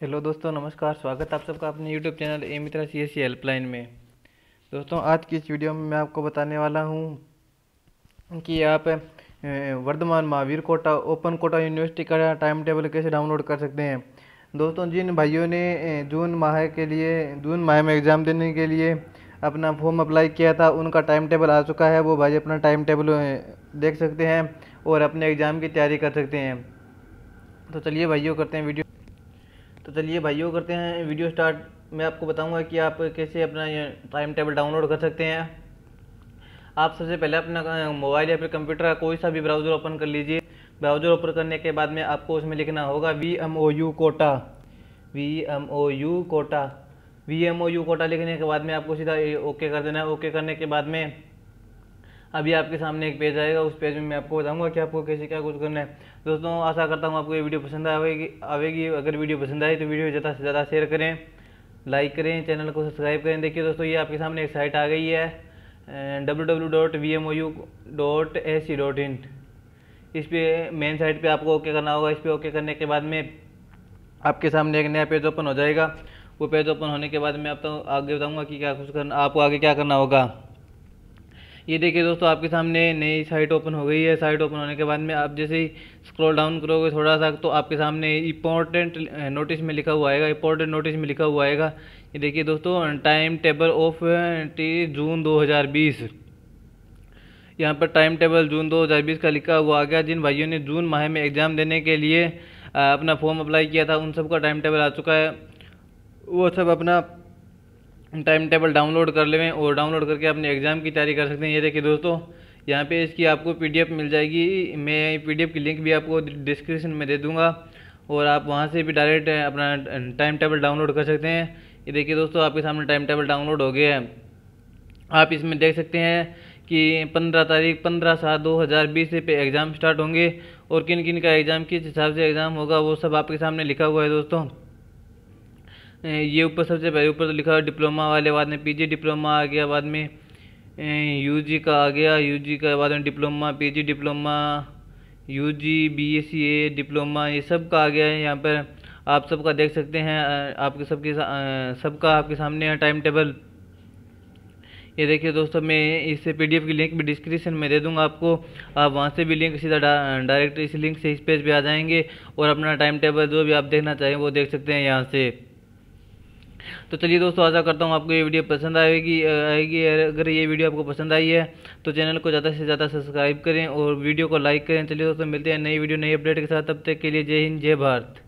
hello दोस्तों नमस्कार स्वागत आप सबका अपने YouTube channel A Mitra C S helpline में दोस्तों आज की इस वीडियो में मैं आपको बताने वाला हूँ कि आप वर्धमान महावीर कोटा ओपन कोटा यूनिवर्सिटी का टाइम टेबल कैसे डाउनलोड कर सकते हैं दोस्तों जिन भाइयों ने जून माह के लिए जून माह में एग्ज़ाम देने के लिए अपना फॉर्म अप्लाई किया था उनका टाइम टेबल आ चुका है वो भाई अपना टाइम टेबल देख सकते हैं और अपने एग्ज़ाम की तैयारी कर सकते हैं तो चलिए भाइयों करते हैं वीडियो तो चलिए भाइयों करते हैं वीडियो स्टार्ट मैं आपको बताऊंगा कि आप कैसे अपना टाइम टेबल डाउनलोड कर सकते हैं आप सबसे पहले अपना मोबाइल या फिर कंप्यूटर का कोई सा भी ब्राउज़र ओपन कर लीजिए ब्राउज़र ओपन करने के बाद में आपको उसमें लिखना होगा V M O U Kota V M O U Kota V M O U Kota लिखने के बाद में आपको सीधा ओके कर देना है ओके करने के बाद में अभी आपके सामने एक पेज आएगा उस पेज में मैं आपको बताऊंगा कि आपको कैसे क्या कुछ करना है दोस्तों आशा करता हूँ आपको ये वीडियो पसंद आएगी आएगी अगर वीडियो पसंद आए तो वीडियो ज़्यादा से ज़्यादा शेयर करें लाइक करें चैनल को सब्सक्राइब करें देखिए दोस्तों ये आपके सामने एक साइट आ गई है W W dot V M O U dot A C dot in इस पर मेन साइट पर आपको ओके करना होगा इस पर ओके करने के बाद में आपके सामने एक नया पेज ओपन हो जाएगा वो पेज ओपन होने के बाद मैं आपको आगे बताऊँगा कि क्या कुछ करना आपको आगे क्या करना होगा ये देखिए दोस्तों आपके सामने नई साइट ओपन हो गई है साइट ओपन होने के बाद में आप जैसे ही स्क्रॉल डाउन करोगे थोड़ा सा तो आपके सामने इंपॉर्टेंट नोटिस में लिखा हुआ आएगा इंपॉर्टेंट नोटिस में लिखा हुआ आएगा ये देखिए दोस्तों time table of T June 2020 यहाँ पर टाइम टेबल जून 2020 का लिखा हुआ आ गया जिन भाइयों ने जून माह में एग्ज़ाम देने के लिए अपना फॉर्म अप्लाई किया था उन सब का टाइम टेबल आ चुका है वो सब अपना टाइम टेबल डाउनलोड कर लेवें और डाउनलोड करके अपने एग्ज़ाम की तैयारी कर सकते हैं ये देखिए दोस्तों यहाँ पे इसकी आपको पीडीएफ मिल जाएगी मैं पीडीएफ की लिंक भी आपको डिस्क्रिप्शन में दे दूँगा और आप वहाँ से भी डायरेक्ट अपना टाइम टेबल डाउनलोड कर सकते हैं ये देखिए दोस्तों आपके सामने टाइम टेबल डाउनलोड हो गया है आप इसमें देख सकते हैं कि पंद्रह तारीख पंद्रह सात दो हज़ार बीस से पे एग्ज़ाम स्टार्ट होंगे और किन किन का एग्ज़ाम किस हिसाब से एग्ज़ाम होगा वो सब आपके सामने लिखा हुआ है दोस्तों ये ऊपर सबसे पहले ऊपर तो लिखा है डिप्लोमा वाले बाद में पीजी डिप्लोमा आ गया बाद में यूजी का आ गया यूजी का बाद में diploma PG diploma UG BSCA diploma ये सब का आ गया है यहाँ पर आप सबका देख सकते हैं आपके सबके सबका आपके सामने है टाइम टेबल ये देखिए दोस्तों मैं इससे पीडीएफ की लिंक भी डिस्क्रिप्शन में दे दूंगा आपको आप वहाँ से भी लिंक सीधा डायरेक्ट इस लिंक से इस पेज पे आ जाएंगे और अपना टाइम टेबल जो भी आप देखना चाहें वो देख सकते हैं यहाँ से तो चलिए दोस्तों आशा करता हूँ आपको ये वीडियो पसंद आएगी आएगी अगर ये वीडियो आपको पसंद आई है तो चैनल को ज़्यादा से ज़्यादा सब्सक्राइब करें और वीडियो को लाइक करें चलिए दोस्तों मिलते हैं नई वीडियो नई अपडेट के साथ तब तक के लिए जय हिंद जय भारत